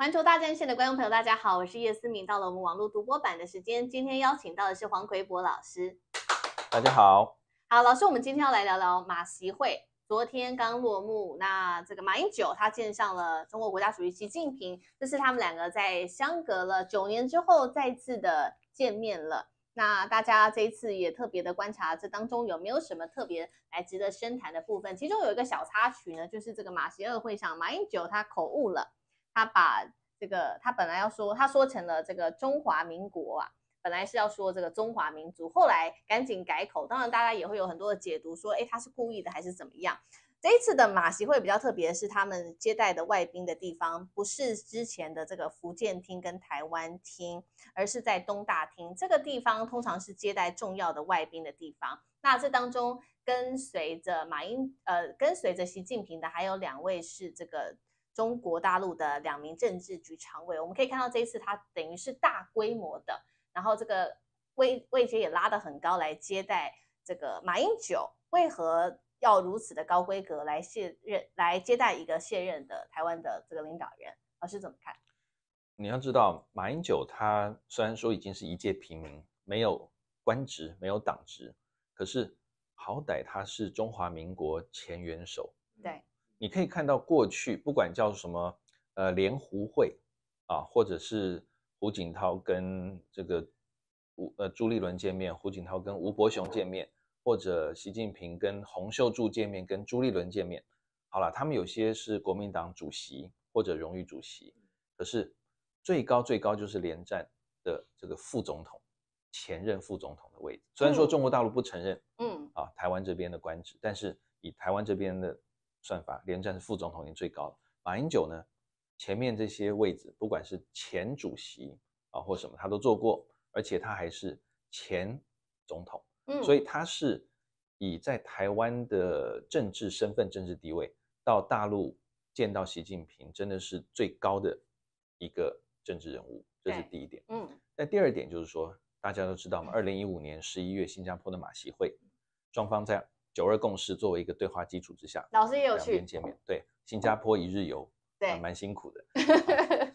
环球大战线的观众朋友，大家好，我是叶思敏，到了我们网络独播版的时间，今天邀请到的是黄奎博老师。大家好，好老师，我们今天要来聊聊马习会，昨天刚落幕。那这个马英九他见上了中国国家主席习近平，这是他们两个在相隔了九年之后再次的见面了。那大家这一次也特别的观察，这当中有没有什么特别值得深谈的部分？其中有一个小插曲呢，就是这个马习二会上，马英九他口误了。他把这个，他本来要说，他说成了这个中华民国啊，本来是要说这个中华民族，后来赶紧改口。当然，大家也会有很多的解读，说，哎，他是故意的还是怎么样？这一次的马席会比较特别，是他们接待的外宾的地方，不是之前的这个福建厅跟台湾厅，而是在东大厅这个地方，通常是接待重要的外宾的地方。那这当中跟随着马英呃跟随着习近平的还有两位是这个。中国大陆的两名政治局常委，我们可以看到这一次他等于是大规模的，然后这个位位格也拉得很高，来接待这个马英九。为何要如此的高规格来卸任来接待一个卸任的台湾的这个领导人？老师怎么看？你要知道，马英九他虽然说已经是一介平民，没有官职，没有党职，可是好歹他是中华民国前元首。对。你可以看到过去不管叫什么，呃，连湖会啊，或者是胡锦涛跟这个吴呃朱立伦见面，胡锦涛跟吴伯雄见面，或者习近平跟洪秀柱见面、跟朱立伦见面。好了，他们有些是国民党主席或者荣誉主席，可是最高最高就是连战的这个副总统、前任副总统的位置。虽然说中国大陆不承认，嗯啊，台湾这边的官职，但是以台湾这边的。算法连战是副总统，里最高。马英九呢，前面这些位置，不管是前主席啊或什么，他都做过，而且他还是前总统，嗯，所以他是以在台湾的政治身份、政治地位到大陆见到习近平，真的是最高的一个政治人物，这是第一点。嗯。那第二点就是说，大家都知道嘛，二零一五年十一月新加坡的马习会，双方在。九二共识作为一个对话基础之下，老师也有去见面，对新加坡一日游，对，蛮辛苦的。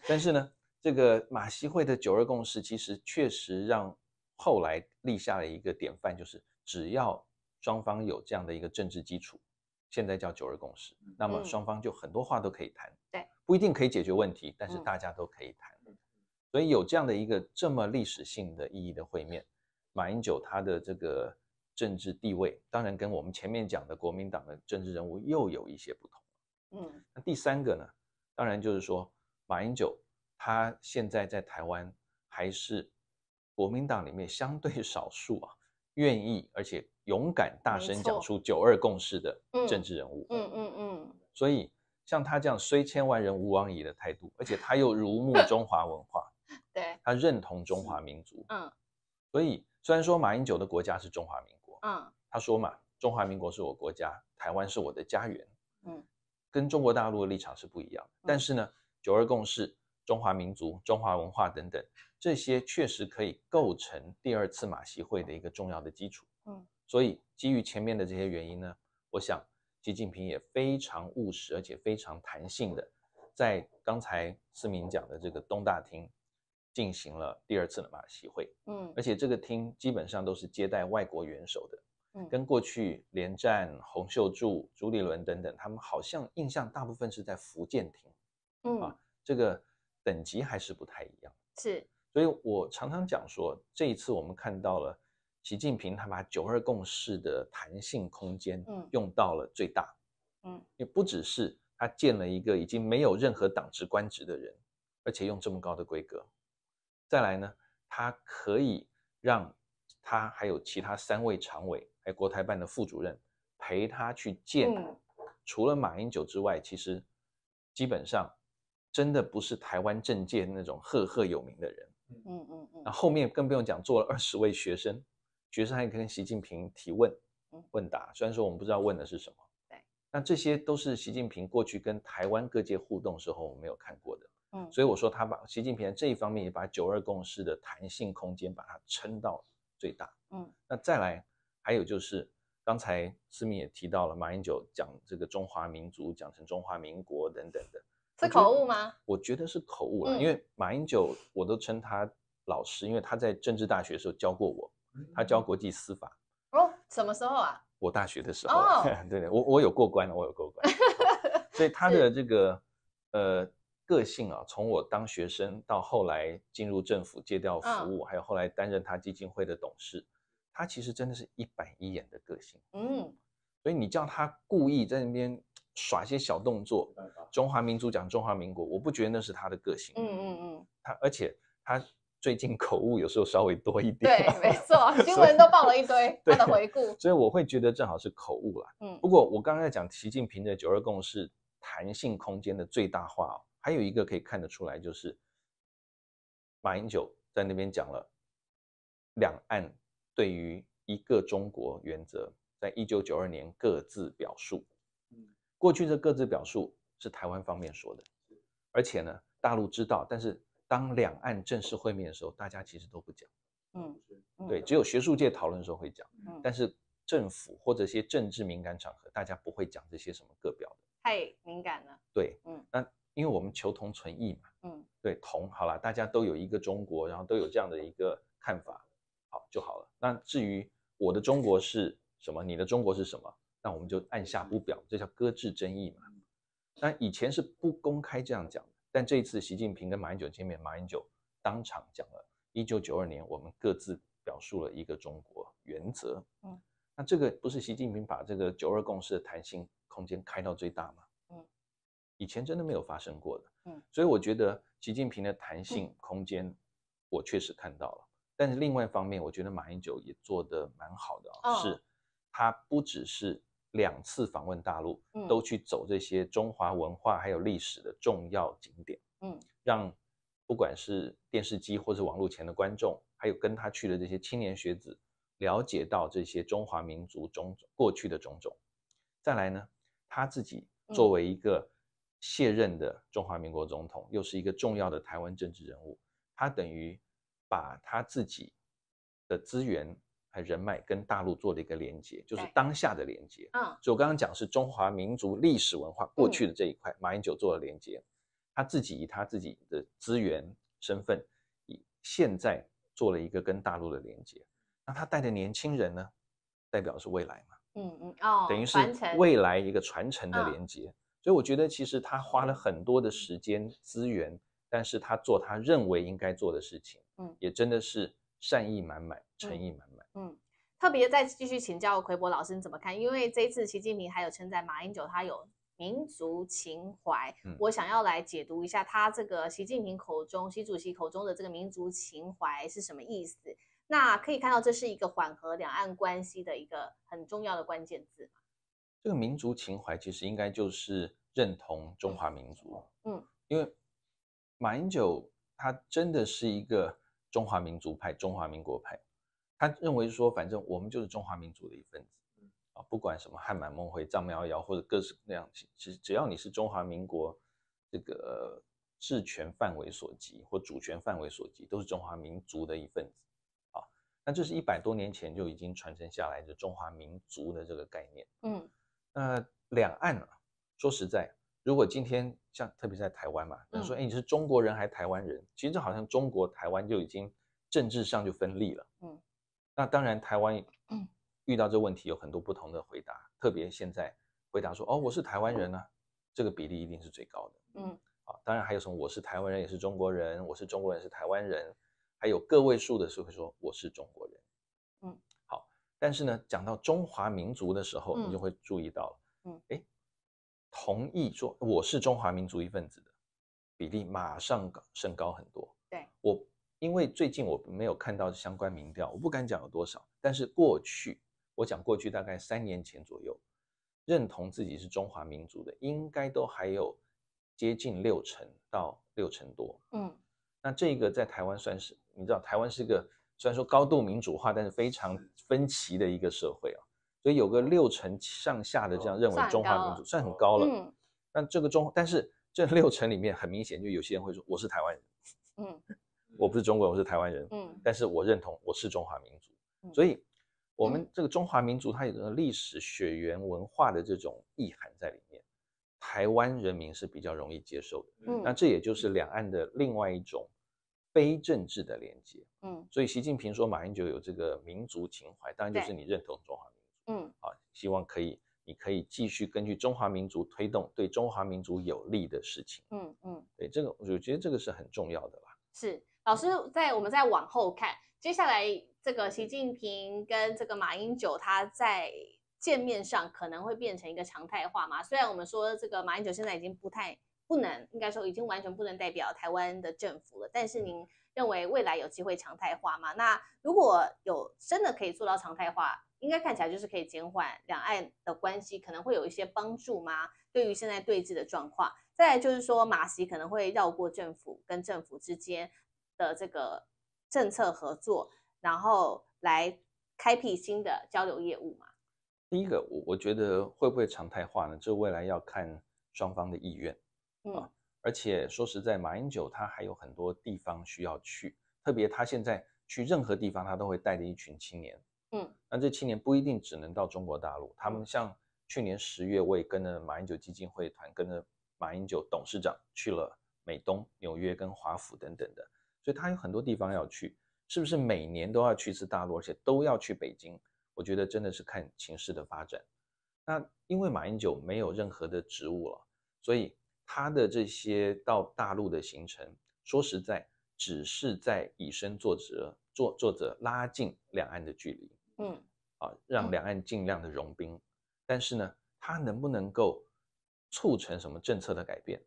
但是呢，这个马西会的九二共识其实确实让后来立下了一个典范，就是只要双方有这样的一个政治基础，现在叫九二共识，那么双方就很多话都可以谈。对，不一定可以解决问题，但是大家都可以谈。所以有这样的一个这么历史性的意义的会面，马英九他的这个。政治地位当然跟我们前面讲的国民党的政治人物又有一些不同。嗯，那第三个呢，当然就是说马英九他现在在台湾还是国民党里面相对少数啊，愿意而且勇敢大声讲出“九二共识”的政治人物。嗯嗯嗯。所以像他这样虽千万人吾往矣的态度，而且他又如沐中华文化，对，他认同中华民族。嗯。所以虽然说马英九的国家是中华民族。嗯，他说嘛，中华民国是我国家，台湾是我的家园，嗯，跟中国大陆的立场是不一样的。但是呢，九二共识、中华民族、中华文化等等，这些确实可以构成第二次马席会的一个重要的基础。嗯，所以基于前面的这些原因呢，我想习近平也非常务实，而且非常弹性的，在刚才思明讲的这个东大厅。进行了第二次的马席会，嗯，而且这个厅基本上都是接待外国元首的，嗯，跟过去连战洪秀柱、朱立伦等等，他们好像印象大部分是在福建厅，嗯，啊，这个等级还是不太一样，是，所以我常常讲说，这一次我们看到了习近平他把九二共识的弹性空间，嗯，用到了最大，嗯，也不只是他见了一个已经没有任何党职官职的人，而且用这么高的规格。再来呢，他可以让他还有其他三位常委，还有国台办的副主任陪他去见，除了马英九之外，其实基本上真的不是台湾政界那种赫赫有名的人。嗯嗯嗯。那后面更不用讲，做了二十位学生，学生还跟习近平提问问答，虽然说我们不知道问的是什么。对。那这些都是习近平过去跟台湾各界互动时候，我没有看过的。所以我说，他把习近平这一方面也把九二共识的弹性空间把它撑到最大。嗯，那再来，还有就是刚才市民也提到了马英九讲这个中华民族讲成中华民国等等的，是口误吗？我觉得是口误了，因为马英九我都称他老师，因为他在政治大学的时候教过我，他教国际司法。哦，什么时候啊？我大学的时候。哦，对对，我我有过关了，我有过关。所以他的这个呃。个性啊，从我当学生到后来进入政府借调服务，还有后来担任他基金会的董事，他其实真的是一板一眼的个性。嗯，所以你叫他故意在那边耍些小动作，中华民族讲中华民国，我不觉得那是他的个性。嗯嗯嗯。他而且他最近口误有时候稍微多一点。对，没错，新闻都报了一堆他的回顾，所以我会觉得正好是口误啦。嗯，不过我刚才讲习近平的九二共识弹性空间的最大化哦。还有一个可以看得出来，就是马英九在那边讲了，两岸对于一个中国原则，在一九九二年各自表述。嗯，过去这各自表述是台湾方面说的，而且呢，大陆知道。但是当两岸正式会面的时候，大家其实都不讲。嗯，对，只有学术界讨论的时候会讲。嗯，但是政府或者一些政治敏感场合，大家不会讲这些什么个表的，太敏感了。对，嗯，那。因为我们求同存异嘛，嗯，对，同好了，大家都有一个中国，然后都有这样的一个看法，好就好了。那至于我的中国是什么，你的中国是什么，那我们就按下不表，这叫搁置争议嘛。那以前是不公开这样讲，但这一次习近平跟马英九见面，马英九当场讲了，一九九二年我们各自表述了一个中国原则，嗯，那这个不是习近平把这个九二共识的弹性空间开到最大吗？以前真的没有发生过的，嗯，所以我觉得习近平的弹性空间，我确实看到了。但是另外一方面，我觉得马英九也做得蛮好的啊，是，他不只是两次访问大陆，都去走这些中华文化还有历史的重要景点，嗯，让不管是电视机或是网络前的观众，还有跟他去的这些青年学子，了解到这些中华民族种过去的种种。再来呢，他自己作为一个。卸任的中华民国总统又是一个重要的台湾政治人物，他等于把他自己的资源和人脉跟大陆做了一个连接，就是当下的连接。嗯，就我刚刚讲是中华民族历史文化过去的这一块，马英九做了连接，他自己以他自己的资源身份，以现在做了一个跟大陆的连接。那他带的年轻人呢，代表是未来嘛？嗯嗯哦，等于是未来一个传承的连接。所以我觉得，其实他花了很多的时间资源，但是他做他认为应该做的事情，嗯，也真的是善意满满、诚意满满。嗯，特别再继续请教奎博老师，你怎么看？因为这一次习近平还有称赞马英九，他有民族情怀。我想要来解读一下他这个习近平口中、习主席口中的这个民族情怀是什么意思？那可以看到，这是一个缓和两岸关系的一个很重要的关键字。这个民族情怀其实应该就是认同中华民族，嗯，因为马英九他真的是一个中华民族派、中华民国派，他认为说，反正我们就是中华民族的一份子，啊，不管什么汉满蒙回藏苗瑶或者各式各样，其实只要你是中华民国这个治权范围所及或主权范围所及，都是中华民族的一份子，啊，那这是一百多年前就已经传承下来的中华民族的这个概念，嗯。那两岸啊，说实在，如果今天像特别在台湾嘛，说哎你是中国人还是台湾人，其实好像中国台湾就已经政治上就分立了。嗯，那当然台湾嗯遇到这问题有很多不同的回答，特别现在回答说哦我是台湾人呢，这个比例一定是最高的。嗯，啊当然还有什么我是台湾人也是中国人，我是中国人是台湾人，还有个位数的是会说我是中国人。但是呢，讲到中华民族的时候，你就会注意到了。嗯，哎，同意说我是中华民族一份子的比例马上升高很多。对我，因为最近我没有看到相关民调，我不敢讲有多少。但是过去，我讲过去大概三年前左右，认同自己是中华民族的，应该都还有接近六成到六成多。嗯，那这个在台湾算是，你知道台湾是个。虽然说高度民主化，但是非常分歧的一个社会啊，所以有个六成上下的这样认为中华民族算很高了，嗯，但这个中，但是这六成里面很明显，就有些人会说我是台湾人，嗯，我不是中国人，我是台湾人，嗯，但是我认同我是中华民族，所以我们这个中华民族它有个历史、血缘、文化的这种意涵在里面，台湾人民是比较容易接受的，嗯，那这也就是两岸的另外一种。非政治的连接，嗯，所以习近平说马英九有这个民族情怀，当然就是你认同中华民族，嗯，啊，希望可以，你可以继续根据中华民族推动对中华民族有利的事情，嗯嗯，对这个我觉得这个是很重要的吧。是，老师，在我们再往后看，接下来这个习近平跟这个马英九他在见面上可能会变成一个常态化嘛？虽然我们说这个马英九现在已经不太。不能应该说已经完全不能代表台湾的政府了，但是您认为未来有机会常态化吗？那如果有真的可以做到常态化，应该看起来就是可以减缓两岸的关系，可能会有一些帮助吗？对于现在对峙的状况，再来就是说马习可能会绕过政府跟政府之间的这个政策合作，然后来开辟新的交流业务嘛？第一个，我我觉得会不会常态化呢？这未来要看双方的意愿。啊。而且说实在，马英九他还有很多地方需要去，特别他现在去任何地方，他都会带着一群青年。嗯，那这青年不一定只能到中国大陆，他们像去年十月，我也跟着马英九基金会团，跟着马英九董事长去了美东纽约跟华府等等的，所以他有很多地方要去，是不是每年都要去一次大陆，而且都要去北京？我觉得真的是看情势的发展。那因为马英九没有任何的职务了，所以。他的这些到大陆的行程，说实在，只是在以身作则，作作者拉近两岸的距离。嗯，啊，让两岸尽量的融冰。但是呢，他能不能够促成什么政策的改变？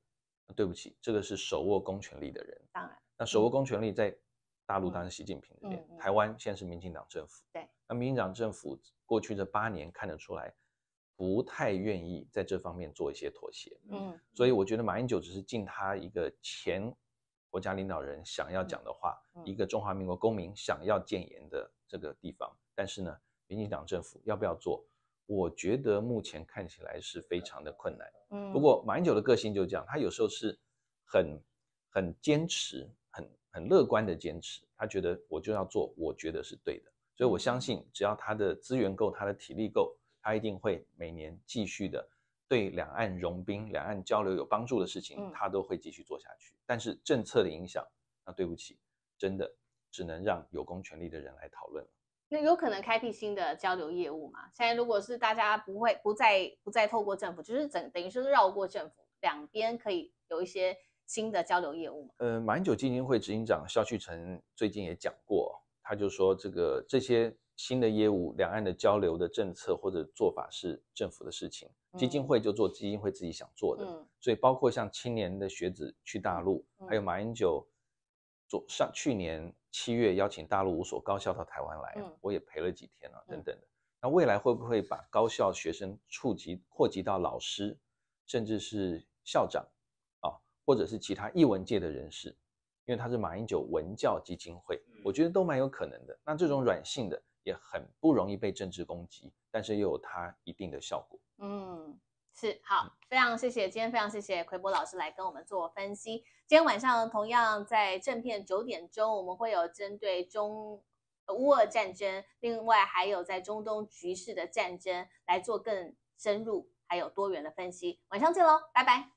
对不起，这个是手握公权力的人。当然，那手握公权力在大陆，当然习近平这边，台湾现在是民进党政府。对，那民进党政府过去这八年看得出来。不太愿意在这方面做一些妥协，嗯，所以我觉得马英九只是尽他一个前国家领导人想要讲的话，一个中华民国公民想要谏言的这个地方。但是呢，民进党政府要不要做？我觉得目前看起来是非常的困难。嗯，不过马英九的个性就这样，他有时候是很很坚持，很很乐观的坚持。他觉得我就要做，我觉得是对的，所以我相信只要他的资源够，他的体力够。他一定会每年继续的对两岸融冰、两岸交流有帮助的事情，他都会继续做下去。但是政策的影响，那对不起，真的只能让有公权力的人来讨论了。那有可能开辟新的交流业务吗？现在如果是大家不会不再不再透过政府，就是等等于是绕过政府，两边可以有一些新的交流业务吗？呃，马英九基金会执行长肖旭成最近也讲过，他就说这个这些。新的业务，两岸的交流的政策或者做法是政府的事情，基金会就做基金会自己想做的。所以包括像青年的学子去大陆，还有马英九昨上去年七月邀请大陆五所高校到台湾来，我也陪了几天啊，等等。那未来会不会把高校学生触及扩及到老师，甚至是校长啊，或者是其他艺文界的人士？因为他是马英九文教基金会，我觉得都蛮有可能的。那这种软性的。也很不容易被政治攻击，但是又有它一定的效果。嗯，是好，非常谢谢，今天非常谢谢奎波老师来跟我们做分析。今天晚上同样在正片九点钟，我们会有针对中乌俄战争，另外还有在中东局势的战争来做更深入还有多元的分析。晚上见喽，拜拜。